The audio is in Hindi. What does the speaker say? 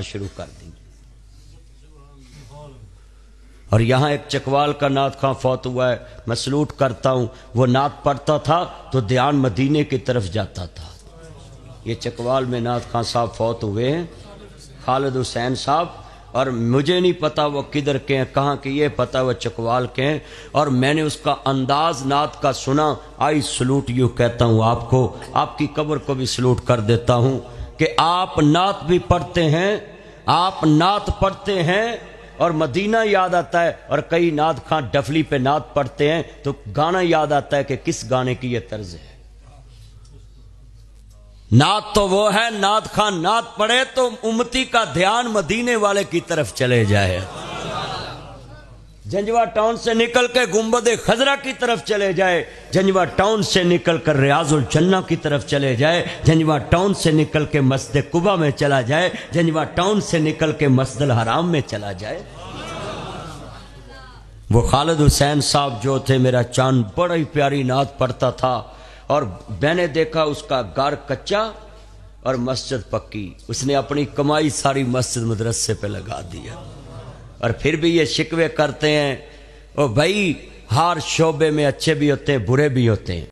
शुरू कर दी और यहां एक चकवाल का नाथ खां फौत हुआ है मैं सलूट करता हूं वो नाथ पढ़ता था तो ध्यान मदीने की तरफ जाता था ये चकवाल में नाथ खां साहब फौत हुए हैं खालिद हुसैन साहब और मुझे नहीं पता वो किधर के हैं कहाँ के ये पता वो चकवाल के हैं और मैंने उसका अंदाज नात का सुना आई सलूट यू कहता हूँ आपको आपकी कब्र को भी सलूट कर देता हूँ कि आप नात भी पढ़ते हैं आप नात पढ़ते हैं और मदीना याद आता है और कई नात खां डफली पे नात पढ़ते हैं तो गाना याद आता है कि किस गाने की यह तर्ज है नात तो वो है नात खां नात पढ़े तो उमती का ध्यान मदीने वाले की तरफ चले जाए झंझवा टाउन से निकल के गुम्बद खजरा की तरफ चले जाए झंझवा टाउन से निकल कर रियाजुल जन्ना की तरफ चले जाए झंझवा टाउन से निकल के मस्जिद कुबा में चला जाए झंझवा टाउन से निकल के मस्जिद हराम में चला जाए वो खालिद हुसैन साहब जो थे मेरा चांद बड़ा ही प्यारी नाद पढ़ता था और मैंने देखा उसका गार कच्चा और मस्जिद पक्की उसने अपनी कमाई सारी मस्जिद मदरसे पे लगा दिया और फिर भी ये शिकवे करते हैं और भाई हर शोबे में अच्छे भी होते हैं बुरे भी होते हैं